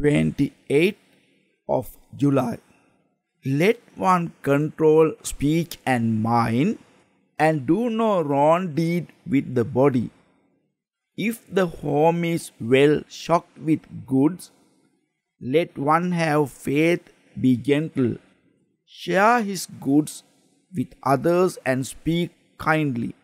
28th of July. Let one control speech and mind and do no wrong deed with the body. If the home is well stocked with goods, let one have faith, be gentle, share his goods with others, and speak kindly.